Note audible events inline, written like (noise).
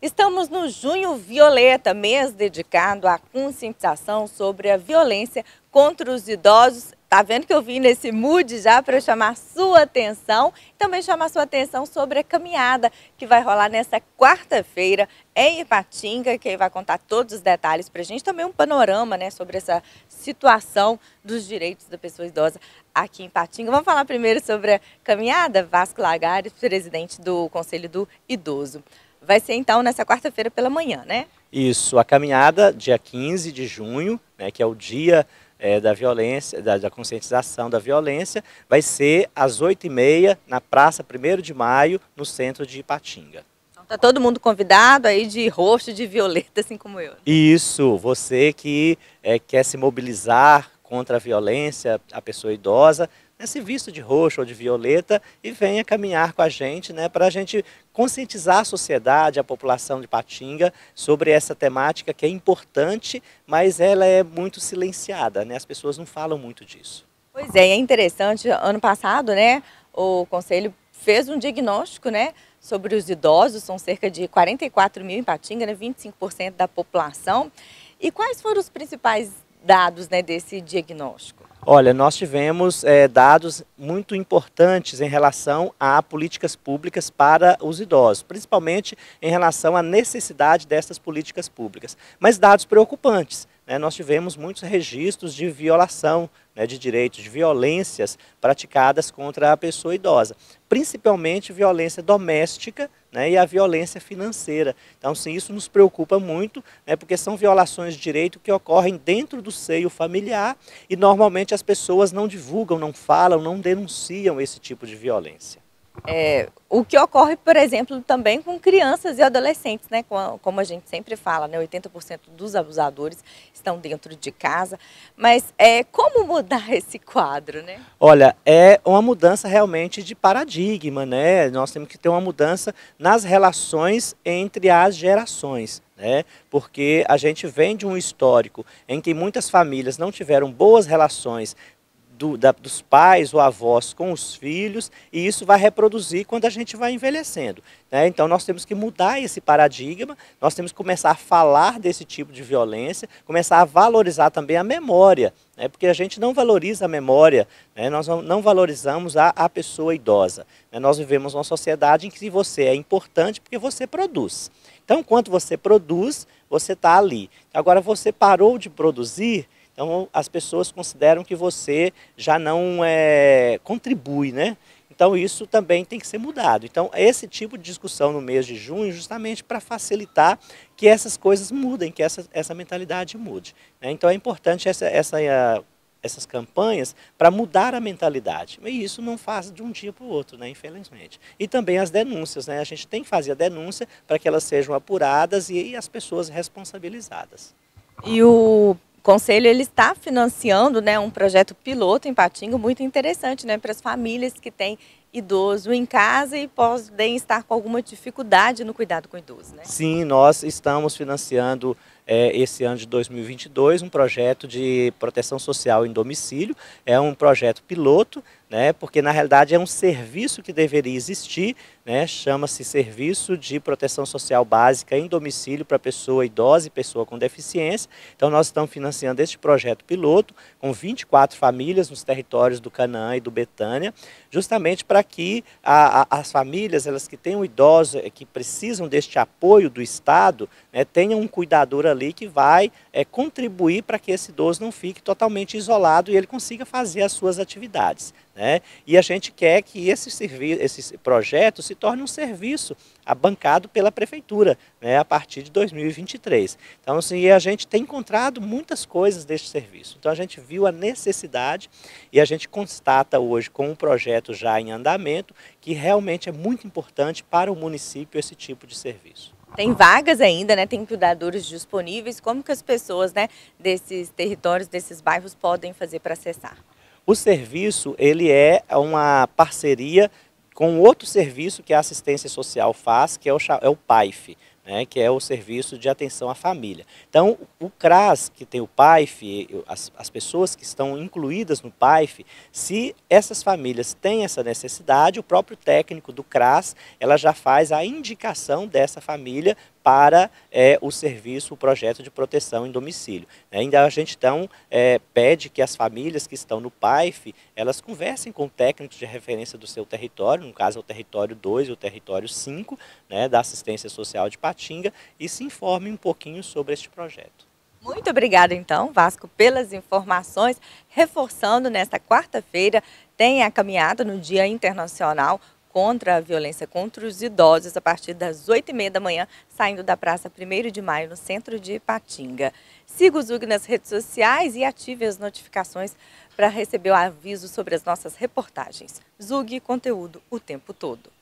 Estamos no Junho Violeta, mês dedicado à conscientização sobre a violência contra os idosos. Tá vendo que eu vim nesse mood já para chamar sua atenção, também chamar sua atenção sobre a caminhada que vai rolar nesta quarta-feira em Ipatinga, que vai contar todos os detalhes para a gente, também um panorama né, sobre essa situação dos direitos da pessoa idosa aqui em Ipatinga. Vamos falar primeiro sobre a caminhada? Vasco Lagares, presidente do Conselho do Idoso. Vai ser então nessa quarta-feira pela manhã, né? Isso, a caminhada dia 15 de junho, né, que é o dia é, da violência, da, da, conscientização da violência, vai ser às 8h30 na Praça 1 de Maio, no centro de Ipatinga. Então tá todo mundo convidado aí de rosto de violeta, assim como eu. Né? Isso, você que é, quer se mobilizar contra a violência, a pessoa idosa, né, se vista de roxo ou de violeta e venha caminhar com a gente né, para a gente conscientizar a sociedade, a população de Patinga sobre essa temática que é importante, mas ela é muito silenciada, né, as pessoas não falam muito disso. Pois é, é interessante, ano passado né, o Conselho fez um diagnóstico né, sobre os idosos, são cerca de 44 mil em Patinga, né, 25% da população. E quais foram os principais dados né, desse diagnóstico? Olha, nós tivemos é, dados muito importantes em relação a políticas públicas para os idosos, principalmente em relação à necessidade dessas políticas públicas, mas dados preocupantes né, nós tivemos muitos registros de violação né, de direitos, de violências praticadas contra a pessoa idosa, principalmente violência doméstica né, e a violência financeira. Então, sim, isso nos preocupa muito, né, porque são violações de direito que ocorrem dentro do seio familiar e normalmente as pessoas não divulgam, não falam, não denunciam esse tipo de violência. É, o que ocorre, por exemplo, também com crianças e adolescentes, né? Como a gente sempre fala, né? 80% dos abusadores estão dentro de casa. Mas é, como mudar (laughs) esse quadro, né? Olha, é uma mudança realmente de paradigma, né? Nós temos que ter uma mudança nas relações entre as gerações. Né? Porque a gente vem de um histórico em que muitas famílias não tiveram boas relações do, da, dos pais ou avós com os filhos, e isso vai reproduzir quando a gente vai envelhecendo. Né? Então, nós temos que mudar esse paradigma, nós temos que começar a falar desse tipo de violência, começar a valorizar também a memória, né? porque a gente não valoriza a memória, né? nós não valorizamos a, a pessoa idosa. Né? Nós vivemos uma sociedade em que você é importante porque você produz. Então, quando você produz, você está ali. Agora, você parou de produzir então as pessoas consideram que você já não é, contribui, né? Então isso também tem que ser mudado. Então esse tipo de discussão no mês de junho, justamente para facilitar que essas coisas mudem, que essa, essa mentalidade mude. Né? Então é importante essa, essa eh, essas campanhas para mudar a mentalidade. E isso não faz de um dia para o outro, né, infelizmente. E também as denúncias, né? A gente tem que fazer a denúncia para que elas sejam apuradas e, e as pessoas responsabilizadas. E o conselho ele está financiando né, um projeto piloto em Patinga muito interessante né, para as famílias que têm idoso em casa e podem estar com alguma dificuldade no cuidado com o idoso. Né? Sim, nós estamos financiando é, esse ano de 2022 um projeto de proteção social em domicílio, é um projeto piloto né, porque na realidade é um serviço que deveria existir, né, chama-se Serviço de Proteção Social Básica em Domicílio para Pessoa Idosa e Pessoa com Deficiência. Então nós estamos financiando este projeto piloto com 24 famílias nos territórios do Canaã e do Betânia, justamente para que a, a, as famílias, elas que têm um idoso, eh, que precisam deste apoio do Estado, né, tenham um cuidador ali que vai é, contribuir para que esse idoso não fique totalmente isolado e ele consiga fazer as suas atividades. Né? E a gente quer que esse, esse projeto se torne um serviço abancado pela prefeitura né, a partir de 2023. Então, assim, a gente tem encontrado muitas coisas deste serviço. Então, a gente viu a necessidade e a gente constata hoje, com um projeto já em andamento, que realmente é muito importante para o município esse tipo de serviço. Tem vagas ainda, né? Tem cuidadores disponíveis. Como que as pessoas, né, desses territórios, desses bairros podem fazer para acessar? O serviço, ele é uma parceria com outro serviço que a assistência social faz, que é o, é o PAIF, né, que é o serviço de atenção à família. Então, o CRAS, que tem o PAIF, as, as pessoas que estão incluídas no PAIF, se essas famílias têm essa necessidade, o próprio técnico do CRAS, ela já faz a indicação dessa família para é, o serviço, o projeto de proteção em domicílio. Né. Ainda a gente então é, pede que as famílias que estão no PAIF, elas conversem com técnicos de referência do seu território, no caso é o território 2 e o território 5 né, da assistência social de Patinga, e se informe um pouquinho sobre este projeto. Muito obrigada, então, Vasco, pelas informações. Reforçando, nesta quarta-feira tem a caminhada no Dia Internacional contra a Violência contra os Idosos, a partir das 8h30 da manhã, saindo da Praça 1 de Maio, no centro de Ipatinga. Siga o Zug nas redes sociais e ative as notificações para receber o aviso sobre as nossas reportagens. Zug, conteúdo o tempo todo.